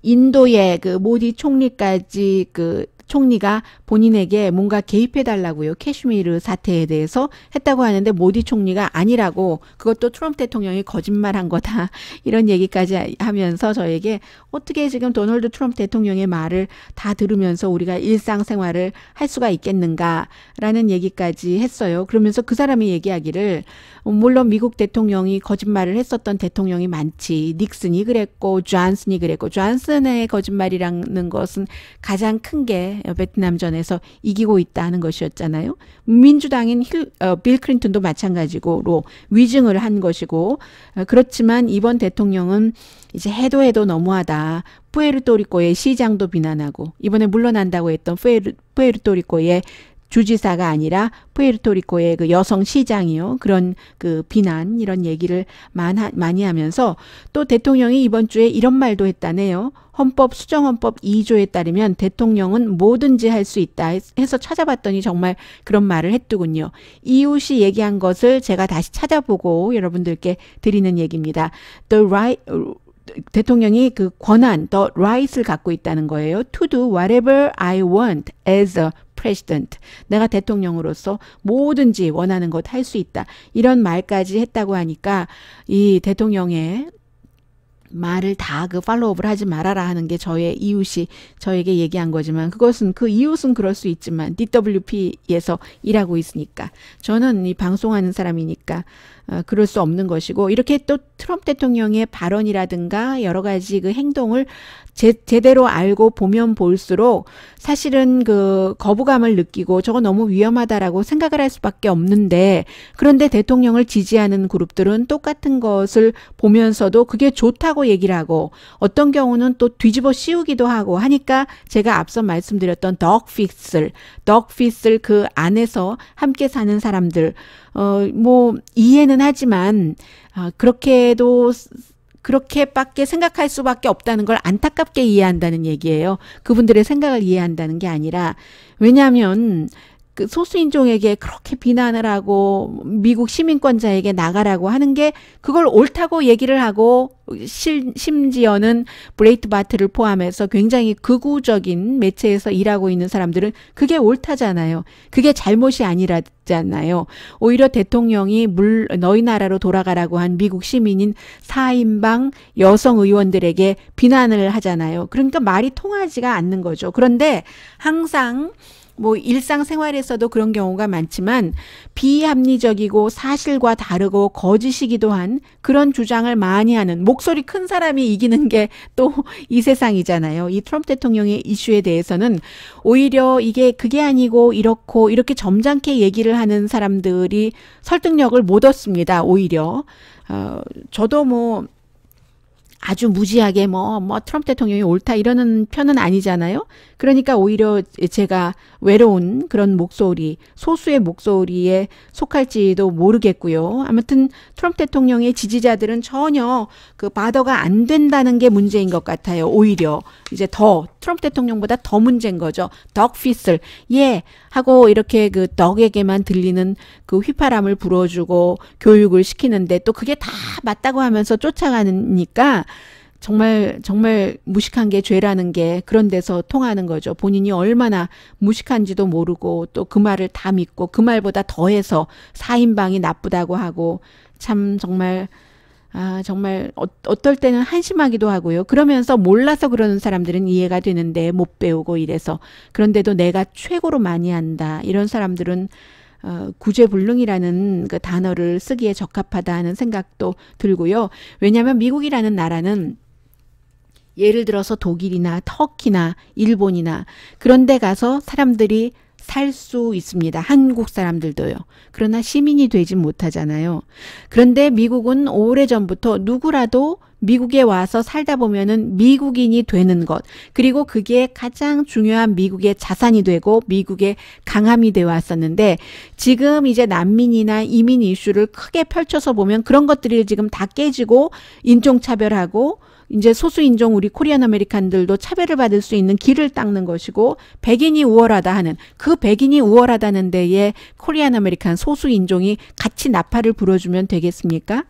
인도의 그 모디 총리까지 그 총리가 본인에게 뭔가 개입해달라고요. 캐슈미르 사태에 대해서 했다고 하는데 모디 총리가 아니라고 그것도 트럼프 대통령이 거짓말한 거다. 이런 얘기까지 하면서 저에게 어떻게 지금 도널드 트럼프 대통령의 말을 다 들으면서 우리가 일상생활을 할 수가 있겠는가라는 얘기까지 했어요. 그러면서 그 사람이 얘기하기를 물론 미국 대통령이 거짓말을 했었던 대통령이 많지. 닉슨이 그랬고 존슨이 그랬고 존슨의 거짓말이라는 것은 가장 큰 게 베트남전에서 이기고 있다는 것이었잖아요. 민주당인 힐, 어, 빌 클린턴도 마찬가지고로 위증을 한 것이고 어, 그렇지만 이번 대통령은 이제 해도 해도 너무하다. 푸에르토리코의 시장도 비난하고 이번에 물러난다고 했던 푸에르, 푸에르토리코의 주지사가 아니라 푸에르토리코의 그 여성 시장이요. 그런 그 비난 이런 얘기를 많이 하면서 또 대통령이 이번 주에 이런 말도 했다네요. 헌법 수정헌법 2조에 따르면 대통령은 뭐든지 할 수 있다 해서 찾아봤더니 정말 그런 말을 했더군요. 이웃이 얘기한 것을 제가 다시 찾아보고 여러분들께 드리는 얘기입니다. The right 대통령이 그 권한, the right을 갖고 있다는 거예요. To do whatever I want as a president. 내가 대통령으로서 뭐든지 원하는 것 할 수 있다. 이런 말까지 했다고 하니까 이 대통령의 말을 다 그 팔로업을 하지 말아라 하는 게 저의 이웃이 저에게 얘기한 거지만 그것은 그 이웃은 그럴 수 있지만 DWP에서 일하고 있으니까 저는 이 방송하는 사람이니까 어, 그럴 수 없는 것이고 이렇게 또 트럼프 대통령의 발언이라든가 여러 가지 그 행동을 제, 제대로 알고 보면 볼수록 사실은 그 거부감을 느끼고 저거 너무 위험하다라고 생각을 할 수밖에 없는데 그런데 대통령을 지지하는 그룹들은 똑같은 것을 보면서도 그게 좋다고 하고 얘기를 하고 어떤 경우는 또 뒤집어 씌우기도 하고 하니까 제가 앞서 말씀드렸던 덕피슬, 덕피슬 그 안에서 함께 사는 사람들 어 뭐 이해는 하지만 아 그렇게도 그렇게밖에 생각할 수밖에 없다는 걸 안타깝게 이해한다는 얘기예요. 그분들의 생각을 이해한다는 게 아니라 왜냐하면 그 소수인종에게 그렇게 비난을 하고 미국 시민권자에게 나가라고 하는 게 그걸 옳다고 얘기를 하고 실, 심지어는 브레이트 바트를 포함해서 굉장히 극우적인 매체에서 일하고 있는 사람들은 그게 옳다잖아요. 그게 잘못이 아니라잖아요. 오히려 대통령이 물 너희 나라로 돌아가라고 한 미국 시민인 4인방 여성 의원들에게 비난을 하잖아요. 그러니까 말이 통하지가 않는 거죠. 그런데 항상 뭐 일상생활에서도 그런 경우가 많지만 비합리적이고 사실과 다르고 거짓이기도 한 그런 주장을 많이 하는 목소리 큰 사람이 이기는 게 또 이 세상이잖아요. 이 트럼프 대통령의 이슈에 대해서는 오히려 이게 그게 아니고 이렇고 이렇게 점잖게 얘기를 하는 사람들이 설득력을 못 얻습니다. 오히려 어, 저도 뭐 아주 무지하게 뭐, 뭐 트럼프 대통령이 옳다 이러는 편은 아니잖아요. 그러니까 오히려 제가 외로운 그런 목소리, 소수의 목소리에 속할지도 모르겠고요. 아무튼 트럼프 대통령의 지지자들은 전혀 그 바더가 안 된다는 게 문제인 것 같아요. 오히려 이제 더 트럼프 대통령보다 더 문제인 거죠. 덕 피슬. 예. 하고 이렇게 그 덕에게만 들리는 그 휘파람을 불어주고 교육을 시키는데 또 그게 다 맞다고 하면서 쫓아가니까 정말 정말 무식한 게 죄라는 게 그런 데서 통하는 거죠. 본인이 얼마나 무식한지도 모르고 또 그 말을 다 믿고 그 말보다 더해서 사인방이 나쁘다고 하고 참 정말 아, 정말 어, 떨 때는 한심하기도 하고요. 그러면서 몰라서 그러는 사람들은 이해가 되는데 못 배우고 이래서 그런데도 내가 최고로 많이 한다. 이런 사람들은 어, 구제불능이라는 그 단어를 쓰기에 적합하다 하는 생각도 들고요. 왜냐하면 미국이라는 나라는 예를 들어서 독일이나 터키나 일본이나 그런 데 가서 사람들이 살 수 있습니다. 한국 사람들도요. 그러나 시민이 되진 못하잖아요. 그런데 미국은 오래전부터 누구라도 미국에 와서 살다 보면은 미국인이 되는 것. 그리고 그게 가장 중요한 미국의 자산이 되고 미국의 강함이 되어 왔었는데 지금 이제 난민이나 이민 이슈를 크게 펼쳐서 보면 그런 것들이 지금 다 깨지고 인종차별하고 이제 소수인종 우리 코리안 아메리칸들도 차별을 받을 수 있는 길을 닦는 것이고 백인이 우월하다 하는 그 백인이 우월하다는 데에 코리안 아메리칸 소수인종이 같이 나팔을 불어주면 되겠습니까?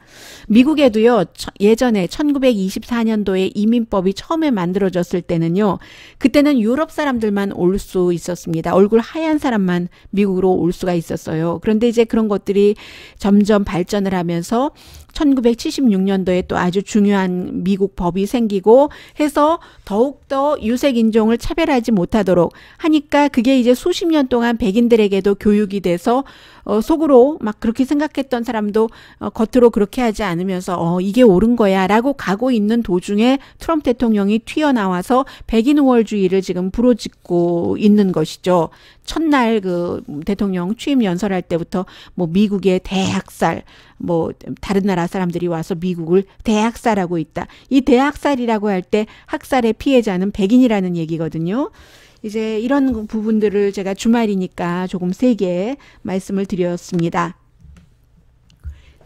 미국에도요. 예전에 1924년도에 이민법이 처음에 만들어졌을 때는요. 그때는 유럽 사람들만 올 수 있었습니다. 얼굴 하얀 사람만 미국으로 올 수가 있었어요. 그런데 이제 그런 것들이 점점 발전을 하면서 1976년도에 또 아주 중요한 미국 법이 생기고 해서 더욱더 유색 인종을 차별하지 못하도록 하니까 그게 이제 수십 년 동안 백인들에게도 교육이 돼서 어, 속으로 막 그렇게 생각했던 사람도 어, 겉으로 그렇게 하지 않으면서 어, 이게 옳은 거야라고 가고 있는 도중에 트럼프 대통령이 튀어나와서 백인 우월주의를 지금 부러짓고 있는 것이죠. 첫날 그 대통령 취임 연설할 때부터 뭐 미국의 대학살 뭐 다른 나라 사람들이 와서 미국을 대학살하고 있다. 이 대학살이라고 할 때 학살의 피해자는 백인이라는 얘기거든요. 이제 이런 부분들을 제가 주말이니까 조금 세게 말씀을 드렸습니다.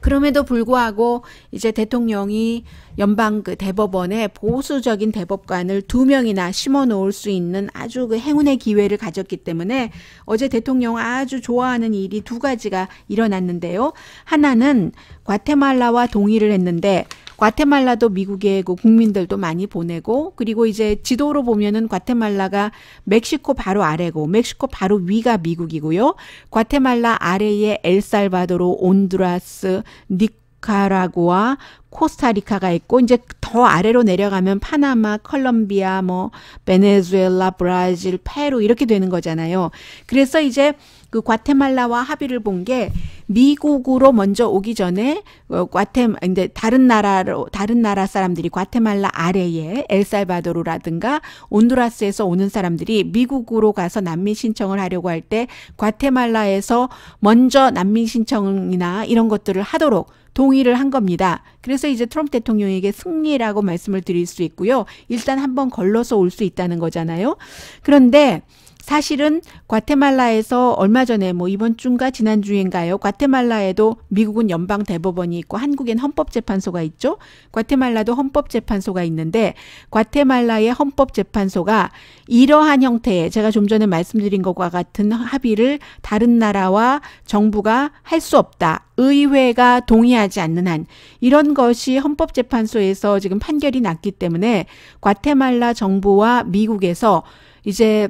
그럼에도 불구하고 이제 대통령이 연방 그 대법원에 보수적인 대법관을 두 명이나 심어 놓을 수 있는 아주 그 행운의 기회를 가졌기 때문에 어제 대통령 아주 좋아하는 일이 두 가지가 일어났는데요. 하나는 과테말라와 동의를 했는데 과테말라도 미국의 그 국민들도 많이 보내고 그리고 이제 지도로 보면은 과테말라가 멕시코 바로 아래고 멕시코 바로 위가 미국이고요. 과테말라 아래에 엘살바도르, 온두라스, 닉 니카라구아, 코스타리카가 있고 이제 더 아래로 내려가면 파나마, 컬럼비아, 뭐 베네수엘라, 브라질, 페루 이렇게 되는 거잖아요. 그래서 이제 그 과테말라와 합의를 본 게 미국으로 먼저 오기 전에 어, 과테 이제 다른 나라로 다른 나라 사람들이 과테말라 아래에 엘살바도르라든가 온두라스에서 오는 사람들이 미국으로 가서 난민 신청을 하려고 할 때 과테말라에서 먼저 난민 신청이나 이런 것들을 하도록 동의를 한 겁니다. 그래서 이제 트럼프 대통령에게 승리라고 말씀을 드릴 수 있고요. 일단 한번 걸러서 올 수 있다는 거잖아요. 그런데 사실은 과테말라에서 얼마 전에 뭐 이번 주인가 지난 주인가요? 과테말라에도 미국은 연방 대법원이 있고 한국엔 헌법재판소가 있죠. 과테말라도 헌법재판소가 있는데 과테말라의 헌법재판소가 이러한 형태의 제가 좀 전에 말씀드린 것과 같은 합의를 다른 나라와 정부가 할 수 없다. 의회가 동의하지 않는 한 이런 것이 헌법재판소에서 지금 판결이 났기 때문에 과테말라 정부와 미국에서 이제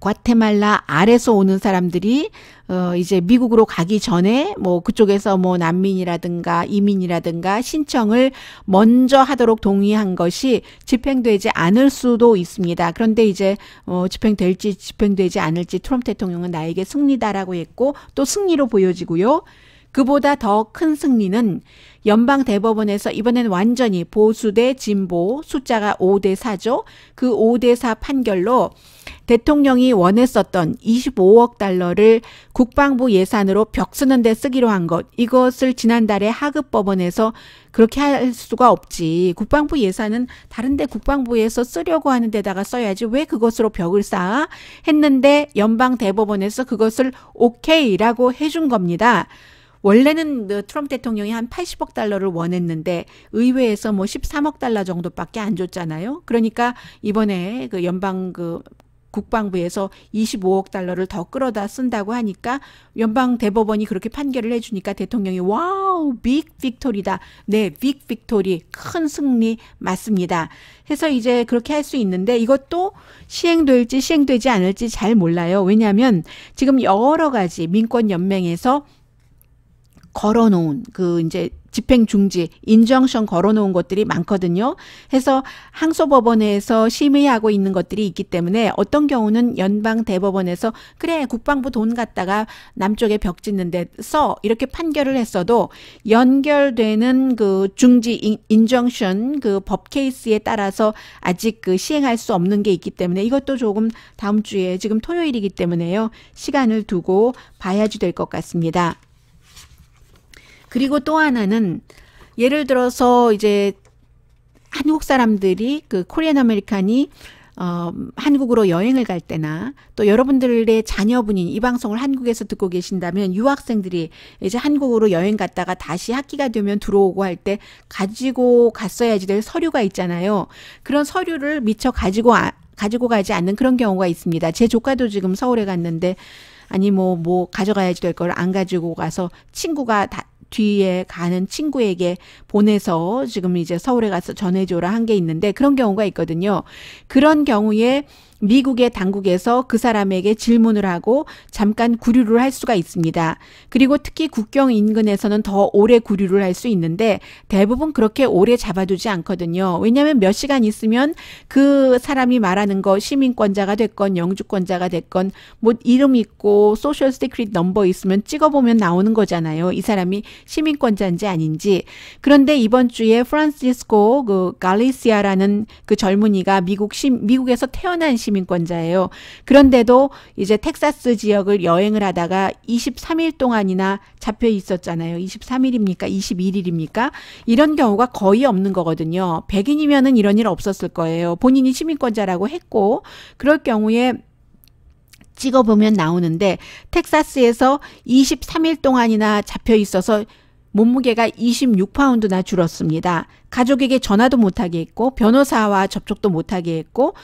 과테말라 아래서 오는 사람들이 어 이제 미국으로 가기 전에 뭐 그쪽에서 뭐 난민이라든가 이민이라든가 신청을 먼저 하도록 동의한 것이 집행되지 않을 수도 있습니다. 그런데 이제 어 집행될지 집행되지 않을지 트럼프 대통령은 나에게 승리다라고 했고 또 승리로 보여지고요. 그보다 더 큰 승리는 연방 대법원에서 이번엔 완전히 보수 대 진보 숫자가 5대 4죠. 그 5대 4 판결로 대통령이 원했었던 25억 달러를 국방부 예산으로 벽 쓰는 데 쓰기로 한 것. 이것을 지난달에 하급 법원에서 그렇게 할 수가 없지. 국방부 예산은 다른데 국방부에서 쓰려고 하는 데다가 써야지 왜 그것으로 벽을 쌓아? 했는데 연방 대법원에서 그것을 오케이라고 해준 겁니다. 원래는 어, 트럼프 대통령이 한 80억 달러를 원했는데 의회에서 뭐 13억 달러 정도밖에 안 줬잖아요. 그러니까 이번에 그 연방 그 국방부에서 25억 달러를 더 끌어다 쓴다고 하니까 연방 대법원이 그렇게 판결을 해주니까 대통령이 와우 빅 빅토리다 네빅 빅토리 큰 승리 맞습니다 해서 이제 그렇게 할 수 있는데 이것도 시행될지 시행되지 않을지 잘 몰라요 왜냐하면 지금 여러 가지 민권 연맹에서 걸어놓은 그 이제 집행 중지 인정션 걸어놓은 것들이 많거든요. 해서 항소법원에서 심의하고 있는 것들이 있기 때문에 어떤 경우는 연방 대법원에서 그래 국방부 돈 갖다가 남쪽에 벽 짓는데 써 이렇게 판결을 했어도 연결되는 그 중지 인정션 그 법 케이스에 따라서 아직 그 시행할 수 없는 게 있기 때문에 이것도 조금 다음 주에 지금 토요일이기 때문에요 시간을 두고 봐야지 될 것 같습니다. 그리고 또 하나는 예를 들어서 이제 한국 사람들이 그 코리안 아메리칸이 어, 한국으로 여행을 갈 때나 또 여러분들의 자녀분이 이 방송을 한국에서 듣고 계신다면 유학생들이 이제 한국으로 여행 갔다가 다시 학기가 되면 들어오고 할 때 가지고 갔어야지 될 서류가 있잖아요. 그런 서류를 미처 가지고 아, 가지고 가지 않는 그런 경우가 있습니다. 제 조카도 지금 서울에 갔는데 아니 뭐뭐 뭐 가져가야지 될 걸 안 가지고 가서 친구가 다 뒤에 가는 친구에게 보내서 지금 이제 서울에 가서 전해줘라 한 게 있는데 그런 경우가 있거든요. 그런 경우에 미국의 당국에서 그 사람에게 질문을 하고 잠깐 구류를 할 수가 있습니다. 그리고 특히 국경 인근에서는 더 오래 구류를 할 수 있는데 대부분 그렇게 오래 잡아두지 않거든요. 왜냐하면 몇 시간 있으면 그 사람이 말하는 거 시민권자가 됐건 영주권자가 됐건 뭐 이름 있고 소셜 스티크릿 넘버 있으면 찍어보면 나오는 거잖아요. 이 사람이 시민권자인지 아닌지. 그런데 이번 주에 프란시스코 그 갈리시아라는 그 젊은이가 미국 시, 미국에서 태어난 시민 시민권자예요. 그런데도 이제 텍사스 지역을 여행을 하다가 23일 동안이나 잡혀 있었잖아요. 23일입니까? 21일입니까? 이런 경우가 거의 없는 거거든요. 백인이면은 이런 일 없었을 거예요. 본인이 시민권자라고 했고 그럴 경우에 찍어보면 나오는데 텍사스에서 23일 동안이나 잡혀 있어서 몸무게가 26파운드나 줄었습니다. 가족에게 전화도 못하게 했고 변호사와 접촉도 못하게 했고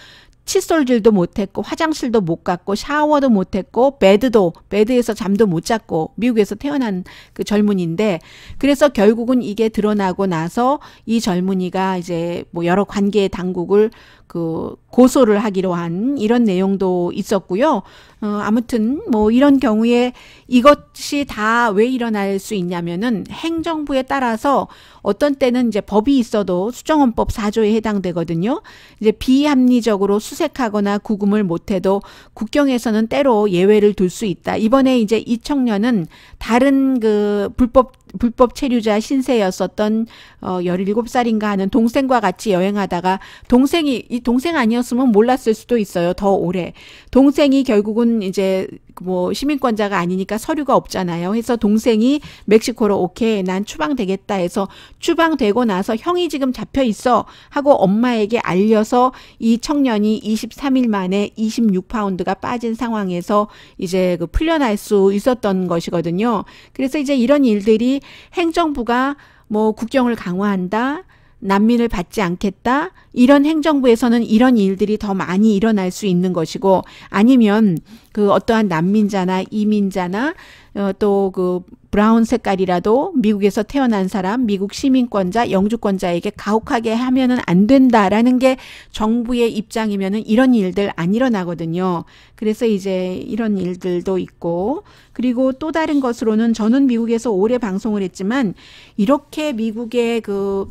칫솔질도 못했고 화장실도 못 갔고 샤워도 못했고 베드도 베드에서 잠도 못 잤고 미국에서 태어난 그 젊은이인데 그래서 결국은 이게 드러나고 나서 이 젊은이가 이제 뭐 여러 관계 당국을 그 고소를 하기로 한 이런 내용도 있었고요. 어, 아무튼 뭐 이런 경우에 이것이 다 왜 일어날 수 있냐면은 행정부에 따라서 어떤 때는 이제 법이 있어도 수정헌법 4조에 해당되거든요. 이제 비합리적으로 수색하거나 구금을 못해도 국경에서는 때로 예외를 둘 수 있다. 이번에 이제 이 청년은 다른 그 불법 불법 체류자 신세였었던 어 17살인가 하는 동생과 같이 여행하다가 동생이 이 동생 아니었으면 몰랐을 수도 있어요. 더 오래. 동생이 결국은 이제 뭐 시민권자가 아니니까 서류가 없잖아요. 해서 동생이 멕시코로 오케이 난 추방되겠다 해서 추방되고 나서 형이 지금 잡혀 있어 하고 엄마에게 알려서 이 청년이 23일 만에 26파운드가 빠진 상황에서 이제 그 풀려날 수 있었던 것이거든요. 그래서 이제 이런 일들이 행정부가 뭐 국경을 강화한다. 난민을 받지 않겠다 이런 행정부에서는 이런 일들이 더 많이 일어날 수 있는 것이고 아니면 그 어떠한 난민자나 이민자나 어, 또 그 브라운 색깔이라도 미국에서 태어난 사람 미국 시민권자 영주권자에게 가혹하게 하면은 안 된다라는 게 정부의 입장이면은 이런 일들 안 일어나거든요 그래서 이제 이런 일들도 있고 그리고 또 다른 것으로는 저는 미국에서 오래 방송을 했지만 이렇게 미국의 그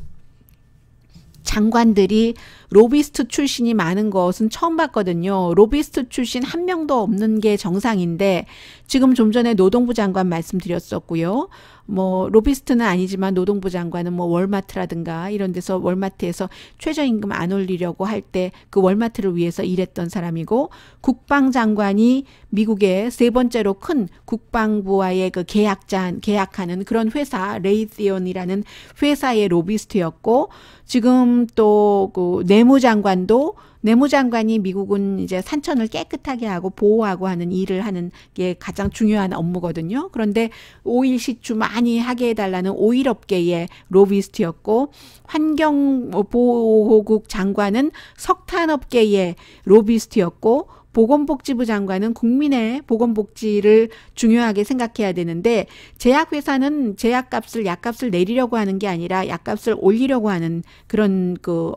장관들이 로비스트 출신이 많은 것은 처음 봤거든요. 로비스트 출신 한 명도 없는 게 정상인데 지금 좀 전에 노동부 장관 말씀드렸었고요. 뭐 로비스트는 아니지만 노동부 장관은 뭐 월마트라든가 이런 데서 월마트에서 최저임금 안 올리려고 할 때 그 월마트를 위해서 일했던 사람이고 국방장관이 미국의 세 번째로 큰 국방부와의 그 계약잔 계약하는 그런 회사 레이디온이라는 회사의 로비스트였고 지금 또 그 내무장관도 내무장관이 미국은 이제 산천을 깨끗하게 하고 보호하고 하는 일을 하는 게 가장 중요한 업무거든요. 그런데 오일 시추 많이 하게 해달라는 오일업계의 로비스트였고 환경보호국 장관은 석탄업계의 로비스트였고 보건복지부 장관은 국민의 보건복지를 중요하게 생각해야 되는데 제약회사는 제약값을 약값을 내리려고 하는 게 아니라 약값을 올리려고 하는 그런 그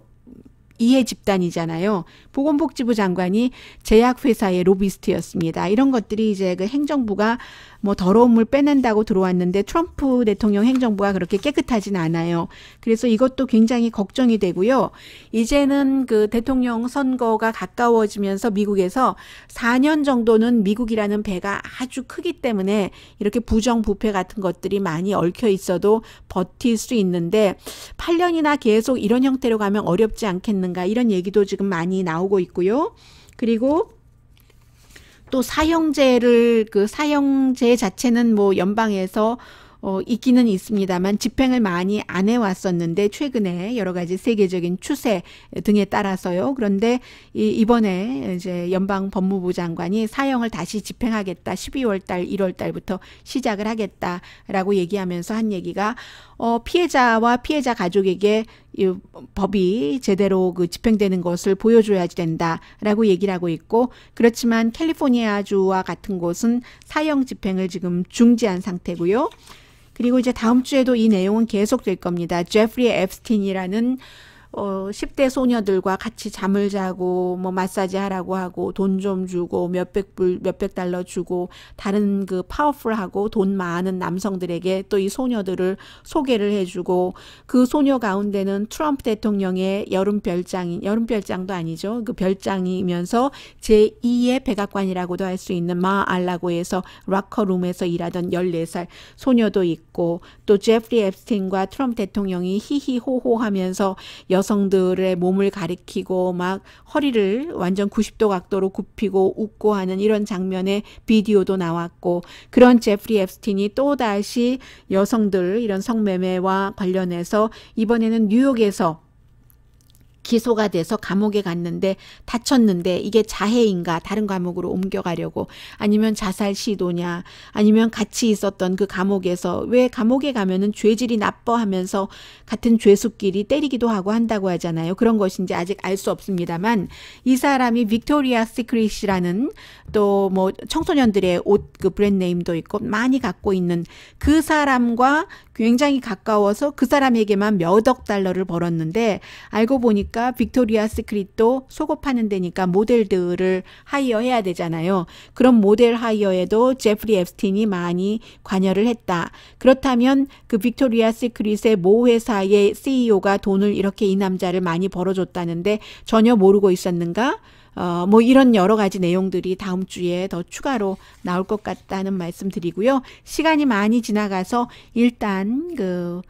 이해 집단이잖아요. 보건복지부 장관이 제약회사의 로비스트였습니다. 이런 것들이 이제 그 행정부가 뭐 더러운 물 빼낸다고 들어왔는데 트럼프 대통령 행정부가 그렇게 깨끗하진 않아요. 그래서 이것도 굉장히 걱정이 되고요. 이제는 그 대통령 선거가 가까워지면서 미국에서 4년 정도는 미국이라는 배가 아주 크기 때문에 이렇게 부정부패 같은 것들이 많이 얽혀 있어도 버틸 수 있는데 8년이나 계속 이런 형태로 가면 어렵지 않겠는가 이런 얘기도 지금 많이 나오고 나오고 있고요. 그리고 또 사형제를 그 사형제 자체는 뭐 연방에서 어, 있기는 있습니다만 집행을 많이 안 해왔었는데 최근에 여러 가지 세계적인 추세 등에 따라서요. 그런데 이, 이번에 이제 연방 법무부 장관이 사형을 다시 집행하겠다. 12월 달, 1월 달부터 시작을 하겠다라고 얘기하면서 한 얘기가 어, 피해자와 피해자 가족에게 이 법이 제대로 그 집행되는 것을 보여줘야 된다라고 얘기를 하고 있고 그렇지만 캘리포니아주와 같은 곳은 사형 집행을 지금 중지한 상태고요. 그리고 이제 다음 주에도 이 내용은 계속될 겁니다. 제프리 앱스틴이라는 어, 10대 소녀들과 같이 잠을 자고, 뭐, 마사지 하라고 하고, 돈 좀 주고, 몇백 불, 몇백 달러 주고, 다른 그 파워풀하고 돈 많은 남성들에게 또 이 소녀들을 소개를 해주고, 그 소녀 가운데는 트럼프 대통령의 여름 별장인, 여름 별장도 아니죠. 그 별장이면서 제2의 백악관이라고도 할 수 있는 마알라고해서 락커룸에서 일하던 14살 소녀도 있고, 또 제프리 앱스틴과 트럼프 대통령이 히히호호 하면서 여성들의 몸을 가리키고 막 허리를 완전 90도 각도로 굽히고 웃고 하는 이런 장면의 비디오도 나왔고 그런 제프리 앱스틴이 또다시 여성들 이런 성매매와 관련해서 이번에는 뉴욕에서 기소가 돼서 감옥에 갔는데 다쳤는데 이게 자해인가 다른 감옥으로 옮겨가려고 아니면 자살 시도냐 아니면 같이 있었던 그 감옥에서 왜 감옥에 가면은 죄질이 나빠하면서 같은 죄수끼리 때리기도 하고 한다고 하잖아요. 그런 것인지 아직 알 수 없습니다만 이 사람이 빅토리아 시크릿이라는 또 뭐 청소년들의 옷 그 브랜드네임도 있고 많이 갖고 있는 그 사람과 굉장히 가까워서 그 사람에게만 몇 억 달러를 벌었는데 알고 보니까 데니까 빅토리아 스크릿도 속옷파는 데니까 모델들을 하이어해야 되잖아요. 그런 모델 하이어에도 제프리 앱스틴이 많이 관여를 했다. 그렇다면 그 빅토리아 스크릿의 모 회사의 CEO가 돈을 이렇게 이 남자를 많이 벌어줬다는데 전혀 모르고 있었는가? 어, 뭐 이런 여러 가지 내용들이 다음 주에 더 추가로 나올 것 같다는 말씀 드리고요. 시간이 많이 지나가서 일단 그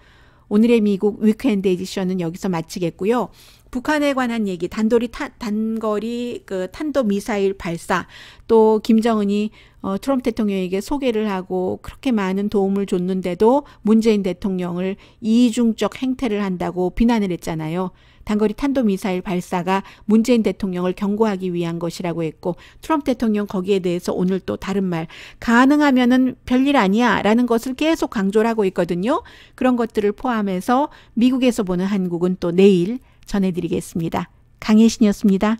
오늘의 미국 위크엔드 에디션은 여기서 마치겠고요. 북한에 관한 얘기, 단거리 탄, 단거리 그 탄도 미사일 발사, 또 김정은이 어, 트럼프 대통령에게 소개를 하고 그렇게 많은 도움을 줬는데도 문재인 대통령을 이중적 행태를 한다고 비난을 했잖아요. 단거리 탄도 미사일 발사가 문재인 대통령을 경고하기 위한 것이라고 했고 트럼프 대통령 거기에 대해서 오늘 또 다른 말 가능하면은 별일 아니야라는 것을 계속 강조를 하고 있거든요. 그런 것들을 포함해서 미국에서 보는 한국은 또 내일 전해드리겠습니다. 강혜신이었습니다.